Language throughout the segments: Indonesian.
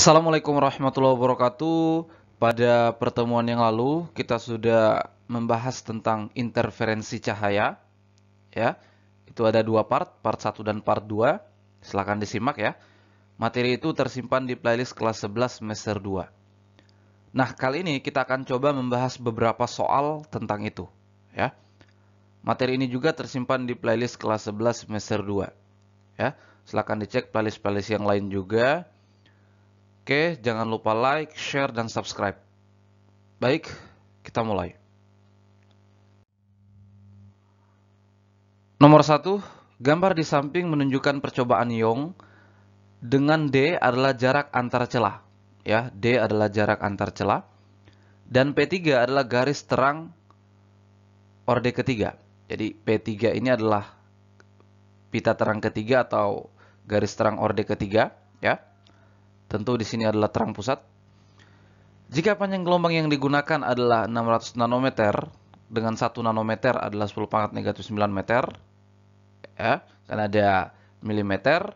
Assalamualaikum warahmatullahi wabarakatuh. Pada pertemuan yang lalu kita sudah membahas tentang interferensi cahaya. Ya. Itu ada dua part, part 1 dan part 2. Silahkan disimak ya. Materi itu tersimpan di playlist kelas 11 semester 2. Nah, kali ini kita akan coba membahas beberapa soal tentang itu, ya. Materi ini juga tersimpan di playlist kelas 11 semester 2. Ya, silakan dicek playlist-playlist yang lain juga. Oke, jangan lupa like, share, dan subscribe. Baik, kita mulai. Nomor satu, gambar di samping menunjukkan percobaan Yong dengan D adalah jarak antar celah. Ya, D adalah jarak antar celah. Dan P3 adalah garis terang orde ketiga. Jadi P3 ini adalah pita terang ketiga atau garis terang orde ketiga, ya. Tentu di sini adalah terang pusat. Jika panjang gelombang yang digunakan adalah 600 nanometer dengan 1 nanometer adalah 10 pangkat negatif 9 meter ya, karena ada milimeter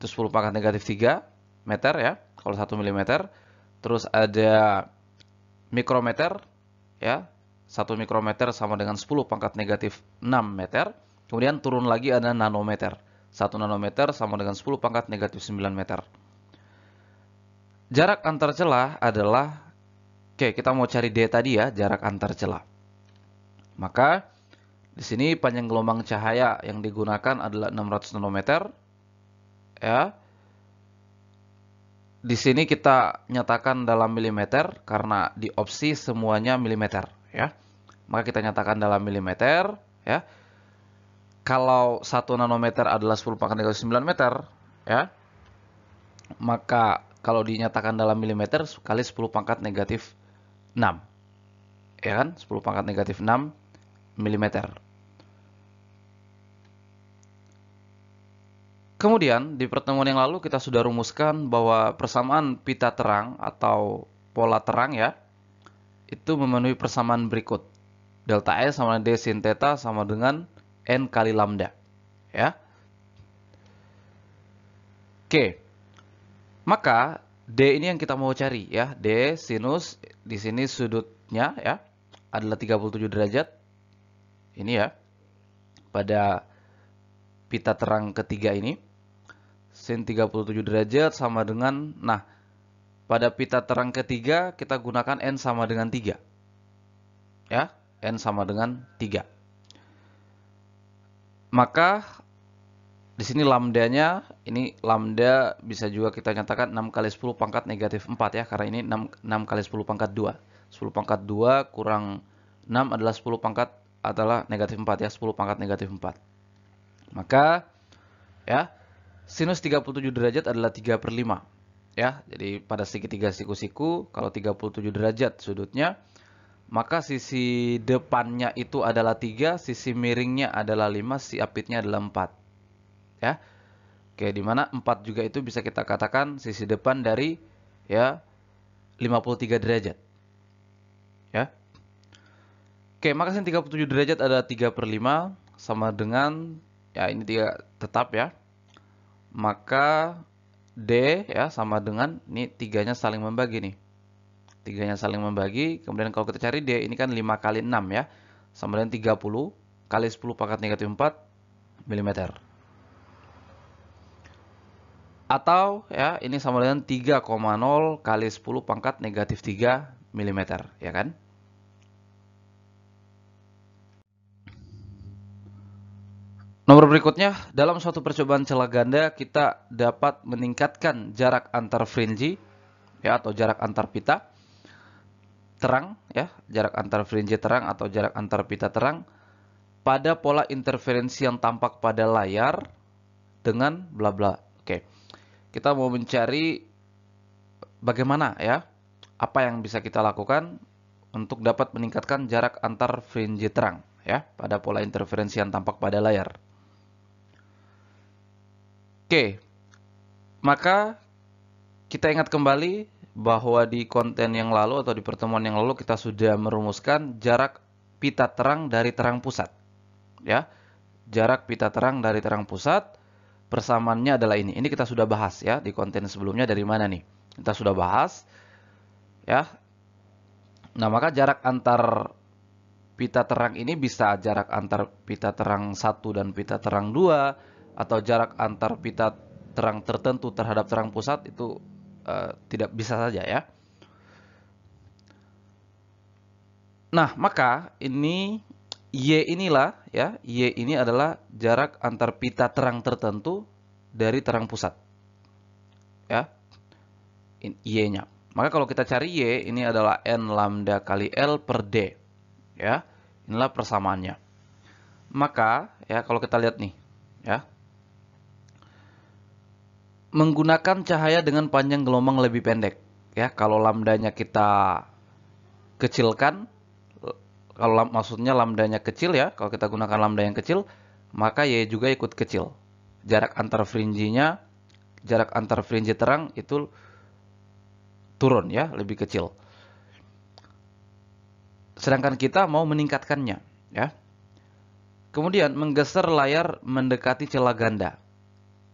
itu 10 pangkat negatif 3 meter ya kalau 1 milimeter terus ada mikrometer ya 1 mikrometer sama dengan 10 pangkat negatif 6 meter kemudian turun lagi ada nanometer 1 nanometer sama dengan 10 pangkat negatif 9 meter Jarak antar celah adalah Oke, kita mau cari D tadi ya, jarak antar celah. Maka di sini panjang gelombang cahaya yang digunakan adalah 600 nanometer. Ya. Di sini kita nyatakan dalam milimeter karena di opsi semuanya milimeter, ya. Maka kita nyatakan dalam milimeter, ya. Kalau 1 nanometer adalah 10 pangkat 9 meter, ya. Maka kalau dinyatakan dalam milimeter kali 10 pangkat negatif 6 ya kan 10 pangkat negatif 6 milimeter Kemudian di pertemuan yang lalu kita sudah rumuskan bahwa persamaan pita terang atau pola terang ya itu memenuhi persamaan berikut delta S sama D sin theta sama dengan N kali lambda ya Oke maka D ini yang kita mau cari ya. D sinus di sini sudutnya ya adalah 37 derajat. Ini ya. Pada pita terang ketiga ini. Sin 37 derajat sama dengan nah pada pita terang ketiga kita gunakan n sama dengan 3. Ya, n sama dengan 3. Maka di sini lambdanya ini lambda bisa juga kita nyatakan 6 kali 10 pangkat negatif 4 ya karena ini 6, 6 kali 10 pangkat 2 10 pangkat 2 kurang 6 adalah 10 pangkat adalah negatif 4 ya 10 pangkat negatif 4 maka ya sinus 37 derajat adalah 3 per 5 ya jadi pada segitiga siku-siku kalau 37 derajat sudutnya maka sisi depannya itu adalah 3 sisi miringnya adalah 5 sisi apitnya adalah 4 ya. Oke, di mana 4 juga itu bisa kita katakan sisi depan dari ya 53 derajat. Ya. Oke, maka sin 37 derajat ada 3 per 5 sama dengan ya ini tiga tetap ya. Maka D ya sama dengan ini tiganya saling membagi nih. Tiganya saling membagi, kemudian kalau kita cari D ini kan 5 kali 6 ya. Sama dengan 30 kali 10 pangkat negatif 4 mm atau ya ini sama dengan 3,0 kali 10 pangkat negatif 3 mm ya kan Nomor berikutnya, dalam suatu percobaan celah ganda kita dapat meningkatkan jarak antar fringe ya atau jarak antar pita terang ya, jarak antar fringe terang atau jarak antar pita terang pada pola interferensi yang tampak pada layar dengan bla bla. Oke. Okay kita mau mencari bagaimana ya apa yang bisa kita lakukan untuk dapat meningkatkan jarak antar fringe terang ya pada pola interferensi yang tampak pada layar. Oke. Maka kita ingat kembali bahwa di konten yang lalu atau di pertemuan yang lalu kita sudah merumuskan jarak pita terang dari terang pusat. Ya. Jarak pita terang dari terang pusat persamaannya adalah ini. Ini kita sudah bahas ya di konten sebelumnya dari mana nih? Kita sudah bahas ya. Nah, maka jarak antar pita terang ini bisa jarak antar pita terang 1 dan pita terang 2 atau jarak antar pita terang tertentu terhadap terang pusat itu uh, tidak bisa saja ya. Nah, maka ini Y inilah ya, Y ini adalah jarak antar pita terang tertentu dari terang pusat. Ya. Y-nya. Maka kalau kita cari Y, ini adalah N lambda kali L per D. Ya. Inilah persamaannya. Maka ya kalau kita lihat nih, ya. Menggunakan cahaya dengan panjang gelombang lebih pendek, ya. Kalau lambdanya kita kecilkan, kalau maksudnya lambdanya kecil ya, kalau kita gunakan lambda yang kecil, maka Y juga ikut kecil. Jarak antar fringinya, jarak antar fringe terang itu turun ya, lebih kecil. Sedangkan kita mau meningkatkannya ya. Kemudian menggeser layar mendekati celah ganda.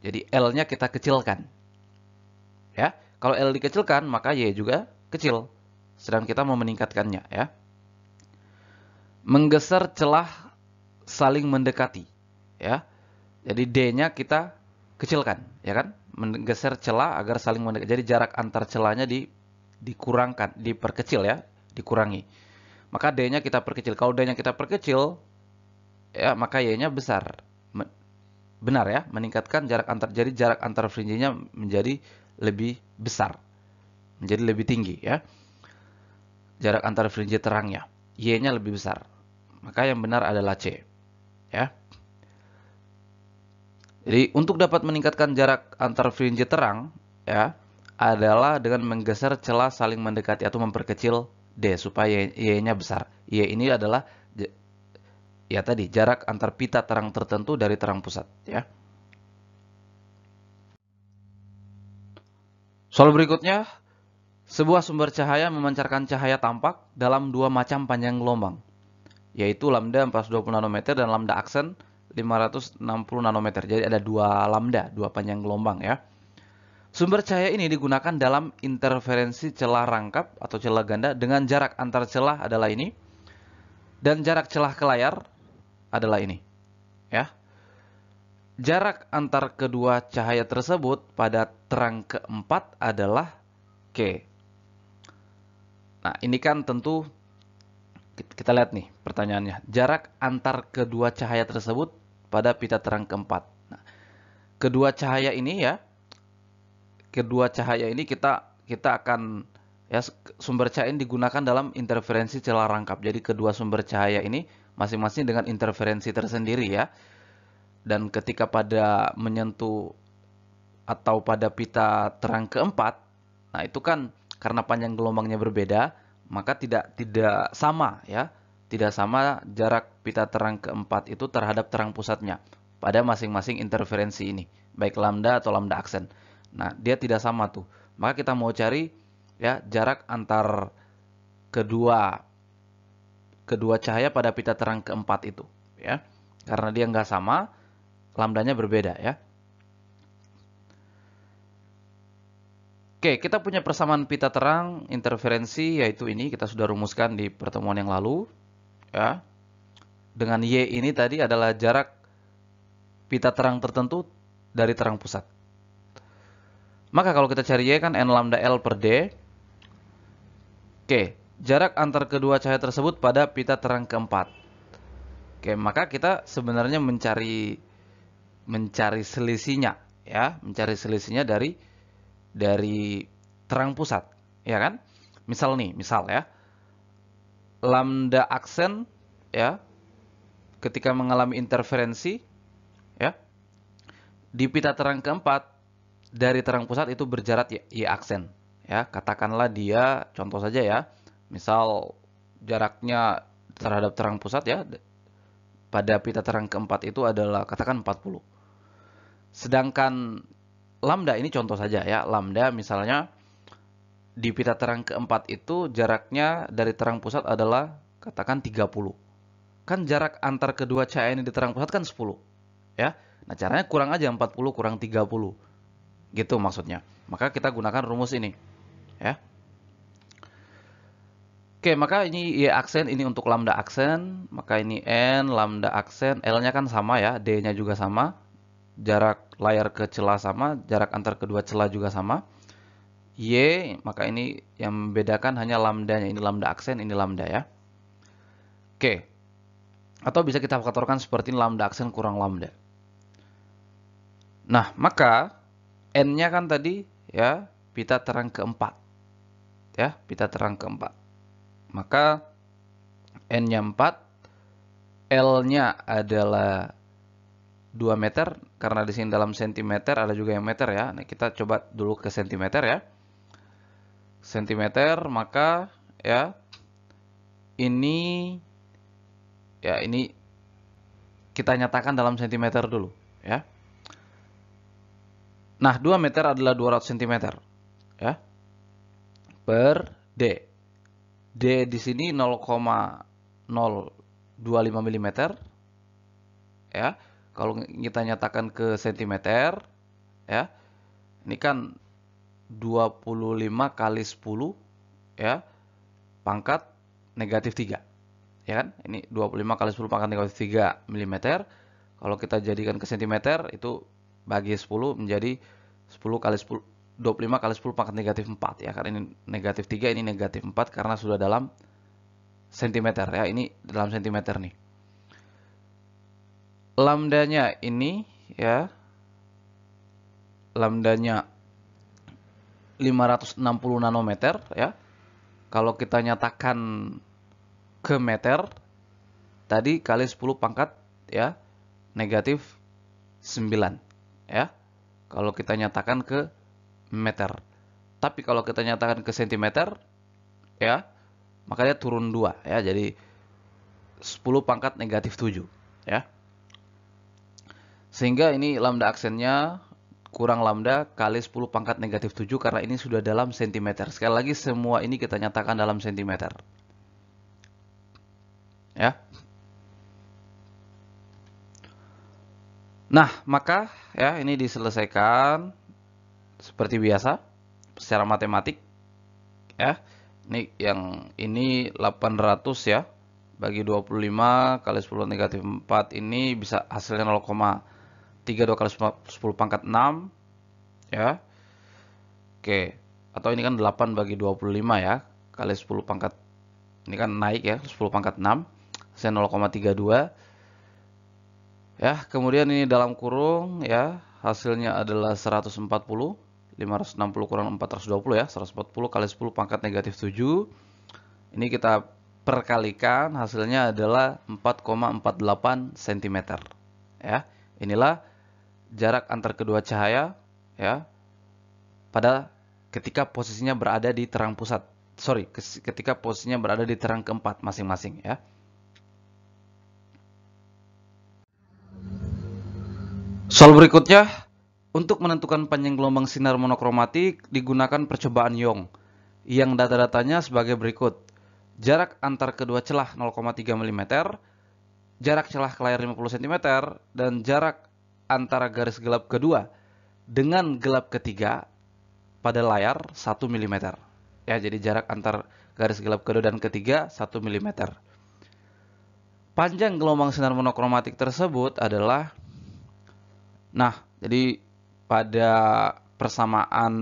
Jadi L-nya kita kecilkan. Ya, kalau L dikecilkan maka Y juga kecil. Sedangkan kita mau meningkatkannya ya menggeser celah saling mendekati, ya. Jadi D-nya kita kecilkan, ya kan? Menggeser celah agar saling mendekati. Jadi jarak antar celahnya di dikurangkan, diperkecil ya, dikurangi. Maka D-nya kita perkecil. Kalau D-nya kita perkecil, ya maka Y-nya besar. Benar ya, meningkatkan jarak antar jadi jarak antar fringe-nya menjadi lebih besar. Menjadi lebih tinggi ya. Jarak antar fringe terangnya. Y-nya lebih besar. Maka yang benar adalah C. Ya. Jadi untuk dapat meningkatkan jarak antar fringe terang, ya, adalah dengan menggeser celah saling mendekati atau memperkecil D supaya Y-nya besar. Y ini adalah ya tadi jarak antar pita terang tertentu dari terang pusat, ya. Soal berikutnya, sebuah sumber cahaya memancarkan cahaya tampak dalam dua macam panjang gelombang, yaitu lambda 420 nanometer dan lambda aksen 560 nanometer. Jadi ada dua lambda, dua panjang gelombang ya. Sumber cahaya ini digunakan dalam interferensi celah rangkap atau celah ganda dengan jarak antar celah adalah ini dan jarak celah ke layar adalah ini. Ya. Jarak antar kedua cahaya tersebut pada terang keempat adalah K. Nah, ini kan tentu kita lihat nih pertanyaannya. Jarak antar kedua cahaya tersebut pada pita terang keempat. Nah, kedua cahaya ini ya, kedua cahaya ini kita kita akan ya sumber cahaya ini digunakan dalam interferensi celah rangkap. Jadi kedua sumber cahaya ini masing-masing dengan interferensi tersendiri ya. Dan ketika pada menyentuh atau pada pita terang keempat, nah itu kan karena panjang gelombangnya berbeda, maka tidak tidak sama ya. Tidak sama jarak pita terang keempat itu terhadap terang pusatnya pada masing-masing interferensi ini, baik lambda atau lambda aksen. Nah, dia tidak sama tuh. Maka kita mau cari ya jarak antar kedua kedua cahaya pada pita terang keempat itu ya. Karena dia nggak sama, lambdanya berbeda ya. Oke, kita punya persamaan pita terang interferensi yaitu ini kita sudah rumuskan di pertemuan yang lalu ya. Dengan Y ini tadi adalah jarak pita terang tertentu dari terang pusat. Maka kalau kita cari Y kan N lambda L per D. Oke, jarak antar kedua cahaya tersebut pada pita terang keempat. Oke, maka kita sebenarnya mencari mencari selisihnya ya, mencari selisihnya dari dari terang pusat, ya kan? Misal nih, misal ya. Lambda aksen ya ketika mengalami interferensi ya di pita terang keempat dari terang pusat itu berjarak y, aksen ya katakanlah dia contoh saja ya misal jaraknya terhadap terang pusat ya pada pita terang keempat itu adalah katakan 40 sedangkan lambda ini contoh saja ya. Lambda misalnya di pita terang keempat itu jaraknya dari terang pusat adalah katakan 30. Kan jarak antar kedua cahaya ini di terang pusat kan 10. Ya. Nah, caranya kurang aja 40 kurang 30. Gitu maksudnya. Maka kita gunakan rumus ini. Ya. Oke, maka ini Y aksen, ini untuk lambda aksen, maka ini N, lambda aksen, L-nya kan sama ya, D-nya juga sama, jarak layar ke celah sama, jarak antar kedua celah juga sama. Y, maka ini yang membedakan hanya lambdanya. Ini lambda aksen, ini lambda ya. Oke. Atau bisa kita faktorkan seperti ini, lambda aksen kurang lambda. Nah, maka N-nya kan tadi ya, pita terang keempat. Ya, pita terang keempat. Maka N-nya 4, L-nya adalah 2 meter karena di sini dalam sentimeter ada juga yang meter ya. Nah, kita coba dulu ke sentimeter ya. Sentimeter maka ya ini ya ini kita nyatakan dalam sentimeter dulu ya. Nah, 2 meter adalah 200 cm ya. per D. D di sini 0,025 mm ya kalau kita nyatakan ke sentimeter ya ini kan 25 kali 10 ya pangkat negatif 3 ya kan ini 25 kali 10 pangkat negatif 3 mm kalau kita jadikan ke sentimeter itu bagi 10 menjadi 10 kali 10 25 kali 10 pangkat negatif 4 ya karena ini negatif 3 ini negatif 4 karena sudah dalam sentimeter ya ini dalam sentimeter nih lambdanya ini ya lambdanya 560 nanometer ya kalau kita nyatakan ke meter tadi kali 10 pangkat ya negatif 9 ya kalau kita nyatakan ke meter tapi kalau kita nyatakan ke sentimeter ya makanya turun 2 ya jadi 10 pangkat negatif 7 ya sehingga ini lambda aksennya kurang lambda kali 10 pangkat negatif 7 karena ini sudah dalam sentimeter. Sekali lagi semua ini kita nyatakan dalam sentimeter. Ya. Nah, maka ya ini diselesaikan seperti biasa secara matematik ya. Ini yang ini 800 ya bagi 25 kali 10 negatif 4 ini bisa hasilnya 0, 3 2 kali 10 pangkat 6 ya. Oke, atau ini kan 8 bagi 25 ya, kali 10 pangkat ini kan naik ya, 10 pangkat 6, saya 0,32. Ya, kemudian ini dalam kurung ya, hasilnya adalah 140, 560 kurang 420 ya, 140 kali 10 pangkat negatif 7. Ini kita perkalikan hasilnya adalah 4,48 cm. Ya, inilah jarak antar kedua cahaya ya pada ketika posisinya berada di terang pusat. Sorry, ketika posisinya berada di terang keempat masing-masing ya. Soal berikutnya, untuk menentukan panjang gelombang sinar monokromatik digunakan percobaan Young yang data-datanya sebagai berikut. Jarak antar kedua celah 0,3 mm, jarak celah ke layar 50 cm, dan jarak antara garis gelap kedua dengan gelap ketiga pada layar 1 mm. Ya, jadi jarak antar garis gelap kedua dan ketiga 1 mm. Panjang gelombang sinar monokromatik tersebut adalah nah, jadi pada persamaan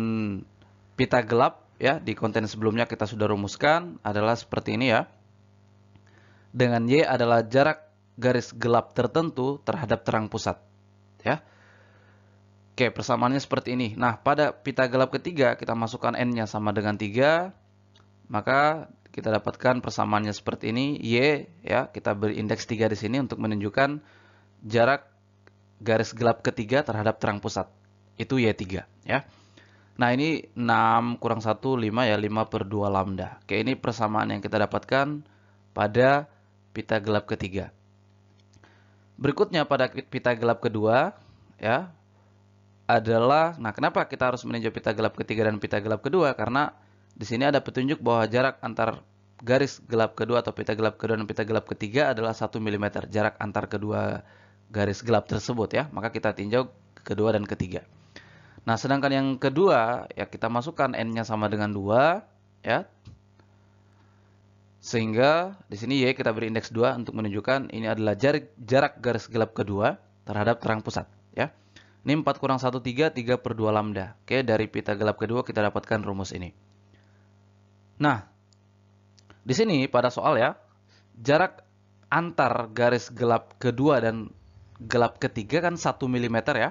pita gelap ya di konten sebelumnya kita sudah rumuskan adalah seperti ini ya. Dengan Y adalah jarak garis gelap tertentu terhadap terang pusat ya. Oke, persamaannya seperti ini. Nah, pada pita gelap ketiga kita masukkan n-nya sama dengan 3, maka kita dapatkan persamaannya seperti ini, y ya, kita beri indeks 3 di sini untuk menunjukkan jarak garis gelap ketiga terhadap terang pusat. Itu y3 ya. Nah, ini 6 kurang 1 5 ya, 5 per 2 lambda. Oke, ini persamaan yang kita dapatkan pada pita gelap ketiga. Berikutnya pada pita gelap kedua ya adalah nah kenapa kita harus meninjau pita gelap ketiga dan pita gelap kedua karena di sini ada petunjuk bahwa jarak antar garis gelap kedua atau pita gelap kedua dan pita gelap ketiga adalah 1 mm jarak antar kedua garis gelap tersebut ya maka kita tinjau kedua dan ketiga nah sedangkan yang kedua ya kita masukkan n-nya sama dengan 2 ya sehingga di sini Y kita beri indeks 2 untuk menunjukkan ini adalah jarak, jarak garis gelap kedua terhadap terang pusat. Ya. Ini 4 kurang 1, 3, 3 per 2 lambda. Oke, dari pita gelap kedua kita dapatkan rumus ini. Nah, di sini pada soal ya, jarak antar garis gelap kedua dan gelap ketiga kan 1 mm ya.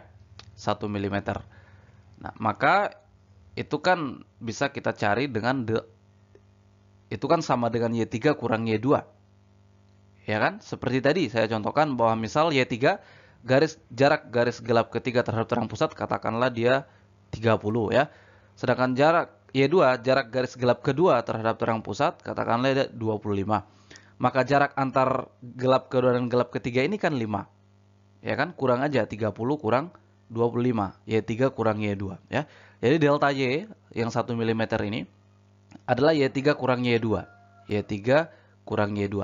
1 mm. Nah, maka itu kan bisa kita cari dengan itu kan sama dengan Y3 kurang Y2. Ya kan? Seperti tadi saya contohkan bahwa misal Y3 garis jarak garis gelap ketiga terhadap terang pusat katakanlah dia 30 ya. Sedangkan jarak Y2 jarak garis gelap kedua terhadap terang pusat katakanlah dia 25. Maka jarak antar gelap kedua dan gelap ketiga ini kan 5. Ya kan? Kurang aja 30 kurang 25. Y3 kurang Y2 ya. Jadi delta Y yang 1 mm ini adalah Y3 kurang Y2. Y3 kurang Y2.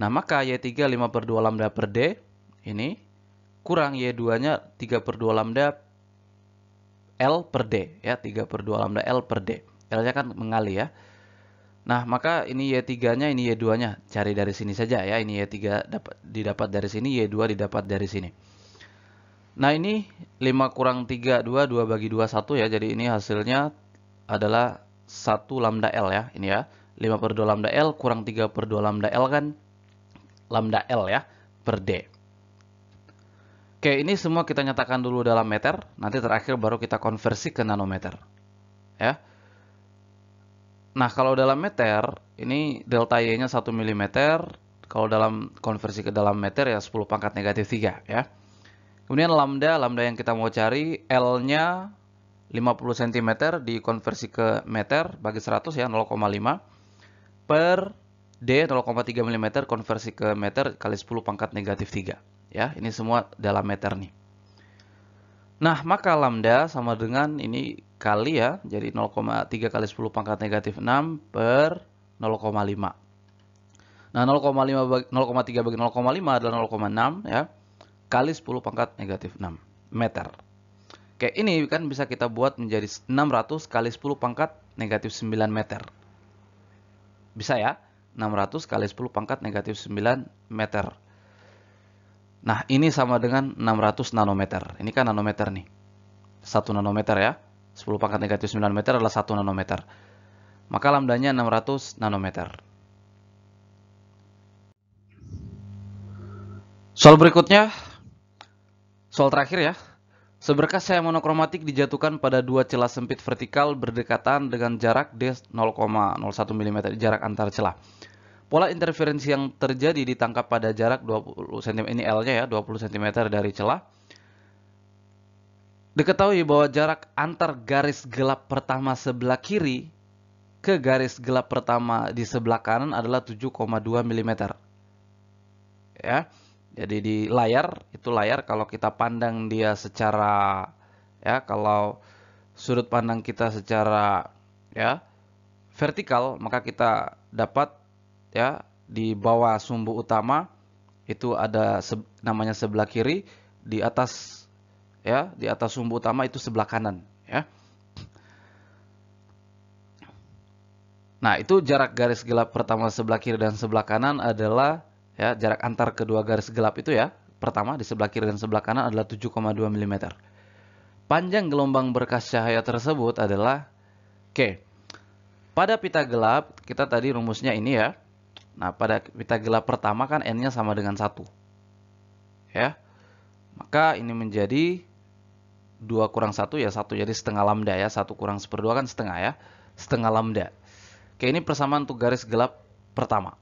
Nah, maka Y3 5 per 2 lambda per D ini kurang Y2-nya 3 per 2 lambda L per D. ya 3 per 2 lambda L per D. L-nya kan mengali ya. Nah, maka ini Y3-nya, ini Y2-nya. Cari dari sini saja ya. Ini Y3 dapat didapat dari sini, Y2 didapat dari sini. Nah, ini 5 kurang 3, 2, 2 bagi 2, 1 ya. Jadi ini hasilnya adalah 1 lambda L ya, ini ya. 5 per 2 lambda L kurang 3 per 2 lambda L kan lambda L ya, per D. Oke, ini semua kita nyatakan dulu dalam meter, nanti terakhir baru kita konversi ke nanometer. Ya. Nah, kalau dalam meter, ini delta Y-nya 1 mm, kalau dalam konversi ke dalam meter ya 10 pangkat negatif 3 ya. Kemudian lambda, lambda yang kita mau cari L-nya 50 cm dikonversi ke meter bagi 100 ya 0,5 per D 0,3 mm konversi ke meter kali 10 pangkat negatif 3 ya ini semua dalam meter nih nah maka lambda sama dengan ini kali ya jadi 0,3 kali 10 pangkat negatif 6 per 0,5 nah 0,5 0,3 bagi 0,5 adalah 0,6 ya kali 10 pangkat negatif 6 meter Kayak ini kan bisa kita buat menjadi 600 kali 10 pangkat negatif 9 meter. Bisa ya? 600 kali 10 pangkat negatif 9 meter. Nah, ini sama dengan 600 nanometer. Ini kan nanometer nih. 1 nanometer ya. 10 pangkat negatif 9 meter adalah 1 nanometer. Maka lambdanya 600 nanometer. Soal berikutnya. Soal terakhir ya. Seberkas cahaya monokromatik dijatuhkan pada dua celah sempit vertikal berdekatan dengan jarak d 0,01 mm jarak antar celah. Pola interferensi yang terjadi ditangkap pada jarak 20 cm ini L-nya ya, 20 cm dari celah. Diketahui bahwa jarak antar garis gelap pertama sebelah kiri ke garis gelap pertama di sebelah kanan adalah 7,2 mm. Ya. Jadi di layar itu layar kalau kita pandang dia secara ya kalau sudut pandang kita secara ya vertikal maka kita dapat ya di bawah sumbu utama itu ada se namanya sebelah kiri di atas ya di atas sumbu utama itu sebelah kanan ya nah itu jarak garis gelap pertama sebelah kiri dan sebelah kanan adalah ya jarak antar kedua garis gelap itu ya pertama di sebelah kiri dan sebelah kanan adalah 7,2 mm panjang gelombang berkas cahaya tersebut adalah K pada pita gelap kita tadi rumusnya ini ya nah pada pita gelap pertama kan n-nya sama dengan satu ya maka ini menjadi dua kurang satu ya satu jadi setengah lambda ya satu kurang seperdua kan setengah ya setengah lambda Oke ini persamaan untuk garis gelap pertama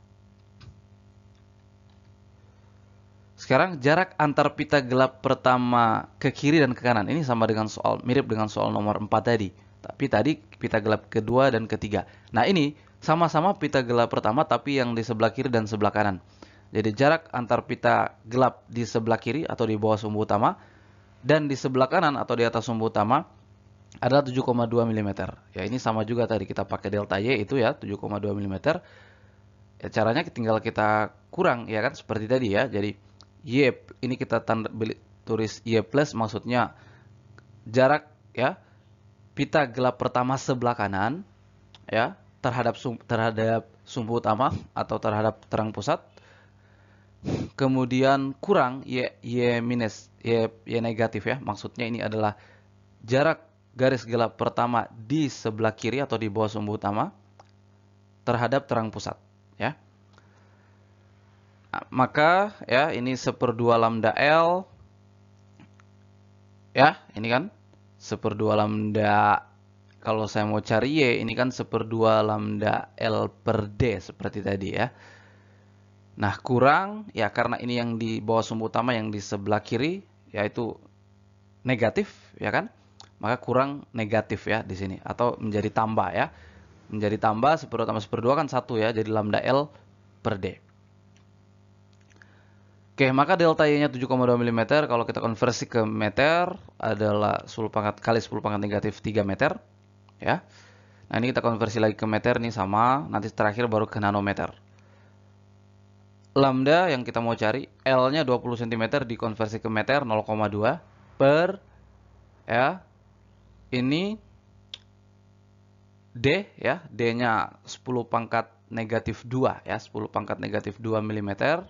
Sekarang jarak antar pita gelap pertama ke kiri dan ke kanan ini sama dengan soal mirip dengan soal nomor 4 tadi. Tapi tadi pita gelap kedua dan ketiga. Nah, ini sama-sama pita gelap pertama tapi yang di sebelah kiri dan sebelah kanan. Jadi jarak antar pita gelap di sebelah kiri atau di bawah sumbu utama dan di sebelah kanan atau di atas sumbu utama adalah 7,2 mm. Ya ini sama juga tadi kita pakai delta Y itu ya 7,2 mm. Ya, caranya tinggal kita kurang ya kan seperti tadi ya. Jadi Y ini kita tanda, tulis Y plus maksudnya jarak ya pita gelap pertama sebelah kanan ya terhadap terhadap sumbu utama atau terhadap terang pusat kemudian kurang y y minus y y negatif ya maksudnya ini adalah jarak garis gelap pertama di sebelah kiri atau di bawah sumbu utama terhadap terang pusat maka ya ini seperdua lambda L ya ini kan seperdua lambda kalau saya mau cari Y ini kan seperdua lambda L per D seperti tadi ya nah kurang ya karena ini yang di bawah sumbu utama yang di sebelah kiri yaitu negatif ya kan maka kurang negatif ya di sini atau menjadi tambah ya menjadi tambah seperdua tambah seperdua kan satu ya jadi lambda L per D Oke, maka delta Y-nya 7,2 mm kalau kita konversi ke meter adalah 10 pangkat kali 10 pangkat negatif 3 meter. Ya. Nah, ini kita konversi lagi ke meter nih sama, nanti terakhir baru ke nanometer. Lambda yang kita mau cari, L-nya 20 cm dikonversi ke meter 0,2 per ya. Ini D ya, D-nya 10 pangkat negatif 2 ya, 10 pangkat negatif 2 mm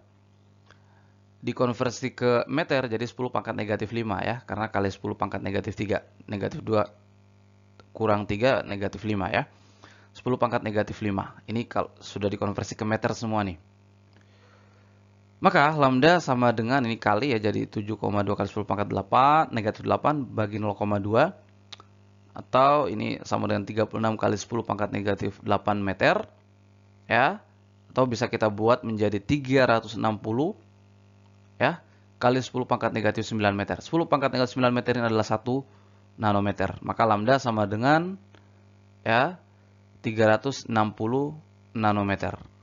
dikonversi ke meter jadi 10 pangkat negatif 5 ya karena kali 10 pangkat negatif 3 negatif 2 kurang 3 negatif 5 ya 10 pangkat negatif 5 ini kalau sudah dikonversi ke meter semua nih maka lambda sama dengan ini kali ya jadi 7,2 kali 10 pangkat 8 negatif 8 bagi 0,2 atau ini sama dengan 36 kali 10 pangkat negatif 8 meter ya atau bisa kita buat menjadi 360 ya kali 10 pangkat negatif 9 meter. 10 pangkat negatif 9 meter ini adalah 1 nanometer. Maka lambda sama dengan ya 360 nanometer.